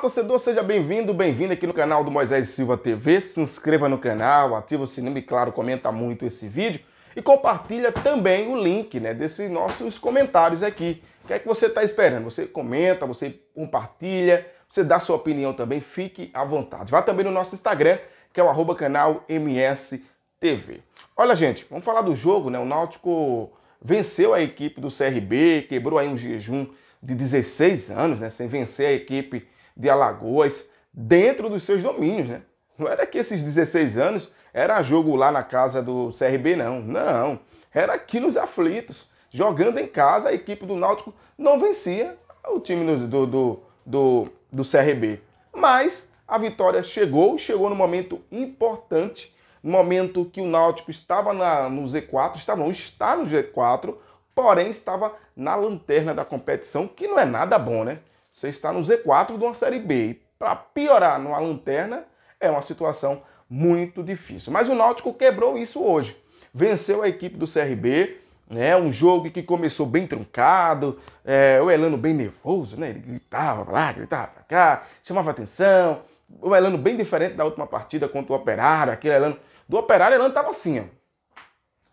torcedor, seja bem-vindo, bem-vindo aqui no canal do Moisés Silva TV. Se inscreva no canal, ativa o sininho e, claro, comenta muito esse vídeo. E compartilha também o link né, desses nossos comentários aqui. O que é que você está esperando? Você comenta, você compartilha, você dá sua opinião também, fique à vontade. Vá também no nosso Instagram, que é o arroba canal MSTV. Olha, gente, vamos falar do jogo, né? O Náutico venceu a equipe do CRB, quebrou aí um jejum de 16 anos, né? Sem vencer a equipe de Alagoas, dentro dos seus domínios, né? Não era que esses 16 anos era jogo lá na casa do CRB, não. Não. Era aqui nos aflitos. Jogando em casa, a equipe do Náutico não vencia o time do, do, do, do CRB. Mas a vitória chegou, chegou no momento importante, no momento que o Náutico estava na, no Z4, estava, não, está no Z4, porém estava na lanterna da competição, que não é nada bom, né? Você está no Z4 de uma Série B. Para piorar numa lanterna, é uma situação muito difícil. Mas o Náutico quebrou isso hoje. Venceu a equipe do CRB, né? Um jogo que começou bem truncado, é, o Elano bem nervoso, né? Ele gritava pra lá, gritava pra cá, chamava atenção. O Elano bem diferente da última partida contra o Operário, aquele Elano. Do Operário, o Elano tava assim, ó.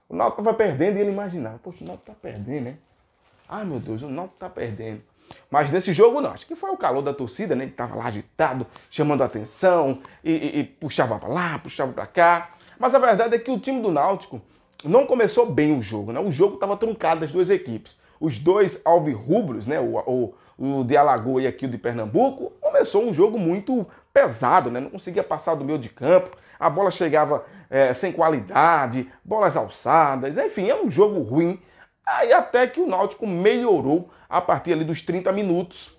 O Náutico vai perdendo e ele imaginava, poxa, o Náutico tá perdendo, né? Ai meu Deus, o Náutico tá perdendo. Mas nesse jogo não, acho que foi o calor da torcida, né? Que tava lá agitado, chamando atenção e, e, e puxava para lá, puxava para cá. Mas a verdade é que o time do Náutico não começou bem o jogo, né? O jogo estava truncado das duas equipes. Os dois alvirrubros, né? O, o, o de Alagoa e aqui o de Pernambuco, começou um jogo muito pesado, né? Não conseguia passar do meio de campo, a bola chegava é, sem qualidade, bolas alçadas, enfim, é um jogo ruim Aí até que o Náutico melhorou a partir ali dos 30 minutos,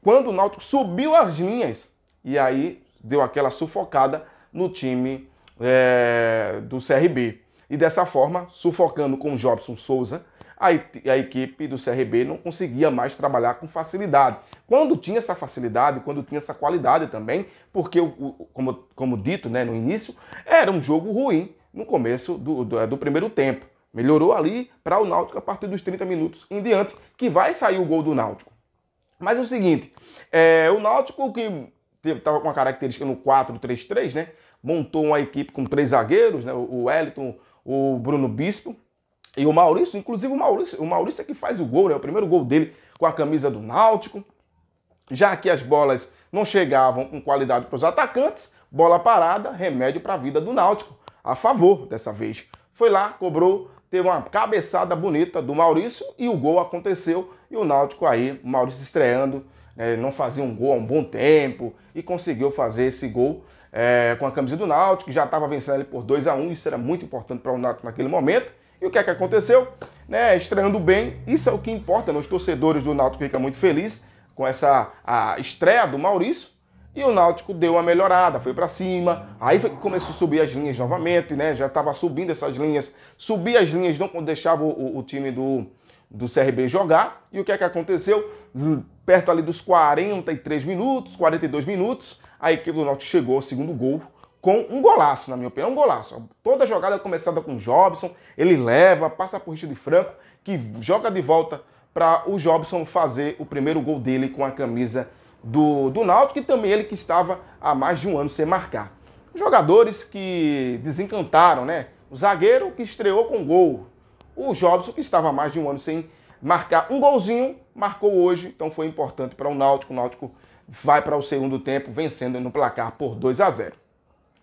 quando o Náutico subiu as linhas e aí deu aquela sufocada no time é, do CRB. E dessa forma, sufocando com o Jobson Souza, a, a equipe do CRB não conseguia mais trabalhar com facilidade. Quando tinha essa facilidade, quando tinha essa qualidade também, porque, como, como dito né, no início, era um jogo ruim no começo do, do, do primeiro tempo. Melhorou ali para o Náutico a partir dos 30 minutos em diante, que vai sair o gol do Náutico. Mas é o seguinte, é, o Náutico que estava com a característica no 4-3-3, né? Montou uma equipe com três zagueiros, né? O Wellington, o Bruno Bispo e o Maurício. Inclusive o Maurício, o Maurício é que faz o gol, né? O primeiro gol dele com a camisa do Náutico. Já que as bolas não chegavam com qualidade para os atacantes, bola parada, remédio para a vida do Náutico. A favor dessa vez. Foi lá, cobrou teve uma cabeçada bonita do Maurício e o gol aconteceu. E o Náutico aí, o Maurício estreando, né, não fazia um gol há um bom tempo e conseguiu fazer esse gol é, com a camisa do Náutico, que já estava vencendo ele por 2 a 1 um, isso era muito importante para o Náutico naquele momento. E o que é que aconteceu? Né, estreando bem, isso é o que importa. Né? Os torcedores do Náutico ficam muito felizes com essa a estreia do Maurício e o Náutico deu uma melhorada, foi para cima, aí começou a subir as linhas novamente, né? Já estava subindo essas linhas, subia as linhas, não deixava o, o time do, do CRB jogar. E o que é que aconteceu? Hum, perto ali dos 43 minutos, 42 minutos, a equipe do Náutico chegou ao segundo gol com um golaço, na minha opinião, um golaço. Toda jogada é começada com o Jobson, ele leva, passa por Richard Franco, que joga de volta para o Jobson fazer o primeiro gol dele com a camisa do, do Náutico e também ele que estava há mais de um ano sem marcar. Jogadores que desencantaram, né? O zagueiro que estreou com gol. O Jobson, que estava há mais de um ano sem marcar um golzinho, marcou hoje, então foi importante para o Náutico. O Náutico vai para o segundo tempo, vencendo no placar por 2 a 0.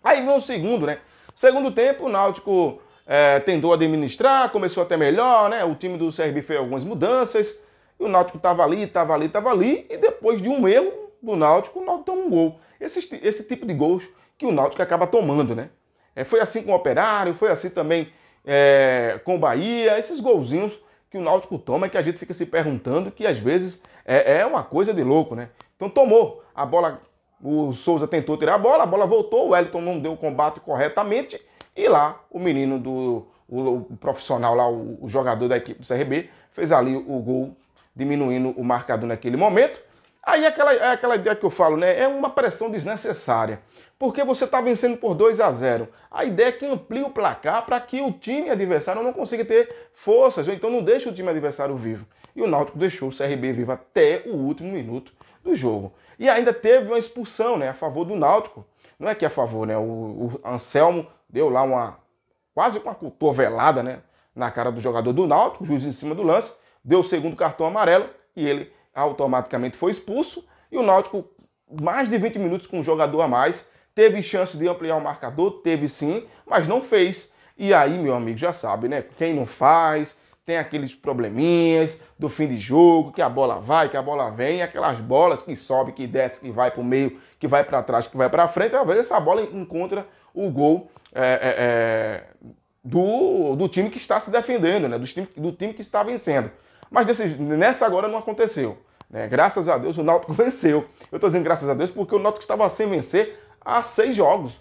Aí vem o segundo, né? Segundo tempo, o Náutico é, tentou administrar, começou até melhor, né? O time do CRB fez algumas mudanças, e o Náutico estava ali, estava ali, estava ali, e depois de um erro do Náutico, o Náutico tomou um gol. Esse, esse tipo de gols que o Náutico acaba tomando, né? É, foi assim com o Operário, foi assim também é, com o Bahia, esses golzinhos que o Náutico toma, que a gente fica se perguntando, que às vezes é, é, uma coisa de louco, né? Então tomou a bola, o Souza tentou tirar a bola, a bola voltou, o Wellington não deu o combate corretamente, e lá o menino do o, o profissional lá, o, o, jogador da equipe do CRB, fez ali o, o gol diminuindo o marcador naquele momento. Aí é aquela, é aquela ideia que eu falo, né? É uma pressão desnecessária. Porque você está vencendo por 2 a 0. A ideia é que amplie o placar para que o time adversário não consiga ter forças, então não deixe o time adversário vivo. E o Náutico deixou o CRB vivo até o último minuto do jogo. E ainda teve uma expulsão né, a favor do Náutico. Não é que é a favor, né? O, o Anselmo deu lá uma quase uma cotovelada né, na cara do jogador do Náutico, o juiz em cima do lance deu o segundo cartão amarelo e ele automaticamente foi expulso. E o Náutico, mais de 20 minutos com um jogador a mais, teve chance de ampliar o marcador, teve sim, mas não fez. E aí, meu amigo, já sabe, né? Quem não faz, tem aqueles probleminhas do fim de jogo, que a bola vai, que a bola vem, aquelas bolas que sobe, que desce, que vai para o meio, que vai para trás, que vai para frente. Às vezes essa bola encontra o gol é, é, é, do, do time que está se defendendo, né? Do time, do time que está vencendo. Mas desse, nessa agora não aconteceu. Né? Graças a Deus o Náutico venceu. Eu estou dizendo graças a Deus porque o Náutico estava sem vencer há seis jogos.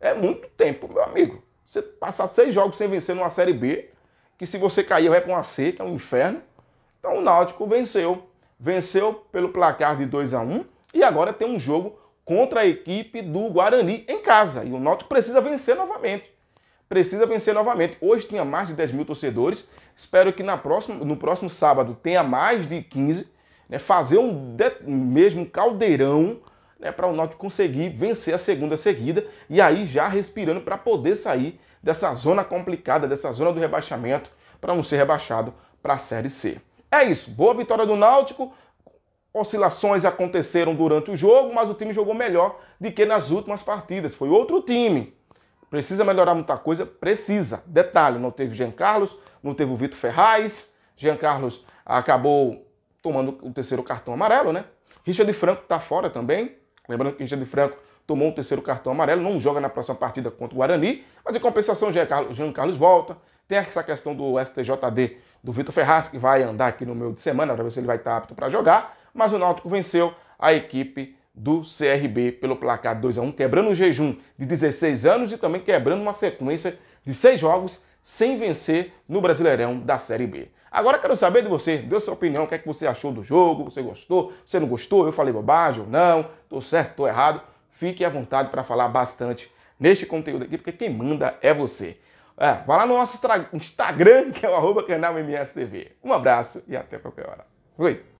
É muito tempo, meu amigo. Você passar seis jogos sem vencer numa Série B, que se você cair vai para uma C, que é um inferno. Então o Náutico venceu. Venceu pelo placar de 2 a 1 um, e agora tem um jogo contra a equipe do Guarani em casa. E o Náutico precisa vencer novamente precisa vencer novamente. Hoje tinha mais de 10 mil torcedores. Espero que na próxima, no próximo sábado tenha mais de 15. Né, fazer um mesmo caldeirão né, para o Náutico conseguir vencer a segunda seguida e aí já respirando para poder sair dessa zona complicada, dessa zona do rebaixamento, para não ser rebaixado para a Série C. É isso. Boa vitória do Náutico. Oscilações aconteceram durante o jogo, mas o time jogou melhor do que nas últimas partidas. Foi outro time. Precisa melhorar muita coisa? Precisa. Detalhe, não teve Jean Carlos, não teve o Vitor Ferraz. Jean Carlos acabou tomando o terceiro cartão amarelo, né? Richard Franco está fora também. Lembrando que Richard Franco tomou o terceiro cartão amarelo, não joga na próxima partida contra o Guarani, mas em compensação, Jean Carlos, Jean Carlos volta. Tem essa questão do STJD do Vitor Ferraz, que vai andar aqui no meio de semana para ver se ele vai estar apto para jogar. Mas o Náutico venceu a equipe do CRB pelo placar 2 a 1, quebrando um jejum de 16 anos e também quebrando uma sequência de seis jogos sem vencer no Brasileirão da Série B. Agora quero saber de você, dê sua opinião, o que é que você achou do jogo, você gostou, você não gostou, eu falei bobagem ou não, tô certo, tô errado. Fique à vontade para falar bastante neste conteúdo aqui, porque quem manda é você. É, vai lá no nosso Instagram, que é o arroba canal MSTV. Um abraço e até qualquer hora. Fui!